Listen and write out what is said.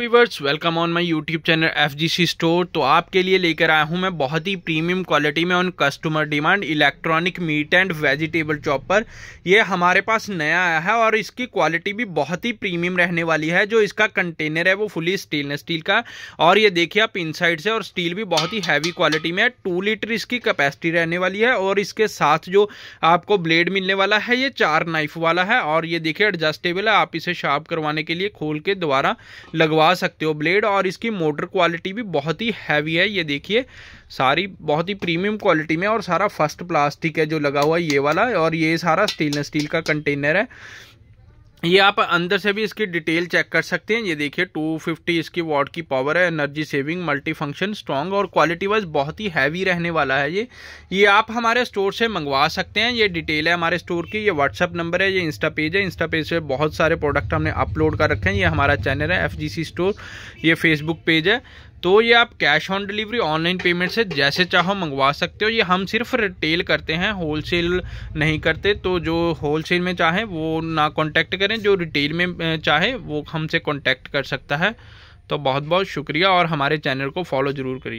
viewers welcome on my YouTube channel F store तो आपके लिए लेकर आया हूं मैं बहुत ही प्रीमियम क्वालिटी में on customer demand electronic meat and vegetable chopper ये हमारे पास नया आया है और इसकी क्वालिटी भी बहुत ही प्रीमियम रहने वाली है जो इसका कंटेनर है वो फुली स्टेनलेस स्टील का और ये देखिए आप इन से और स्टील भी बहुत ही हैवी क्वालिटी में है टू लीटर इसकी कैपेसिटी रहने वाली है और इसके साथ जो आपको ब्लेड मिलने वाला है ये चार नाइफ वाला है और ये देखिए एडजस्टेबल है आप इसे शार्प करवाने के लिए खोल के दोबारा लगवा लगा सकते हो ब्लेड और इसकी मोटर क्वालिटी भी बहुत ही हैवी है ये देखिए सारी बहुत ही प्रीमियम क्वालिटी में और सारा फर्स्ट प्लास्टिक है जो लगा हुआ है ये वाला और ये सारा स्टेनलेस स्टील का कंटेनर है ये आप अंदर से भी इसकी डिटेल चेक कर सकते हैं ये देखिए 250 इसकी वॉट की पावर है energy saving multi function strong और क्वालिटी वाइज बहुत ही हैवी रहने वाला है ये ये आप हमारे स्टोर से मंगवा सकते हैं ये डिटेल है हमारे स्टोर की ये व्हाट्सअप नंबर है ये इंस्टा पेज है इंस्टा पेज से बहुत सारे प्रोडक्ट हमने अपलोड कर रखे हैं ये हमारा चैनल है एफ स्टोर ये फेसबुक पेज है तो ये आप cash on delivery online payment से जैसे चाहो मंगवा सकते हो ये हम सिर्फ रिटेल करते हैं होलसेल नहीं करते तो जो होलसेल में चाहे वो ना कांटेक्ट करें जो रिटेल में चाहे वो हमसे कांटेक्ट कर सकता है तो बहुत बहुत शुक्रिया और हमारे चैनल को फॉलो ज़रूर करिए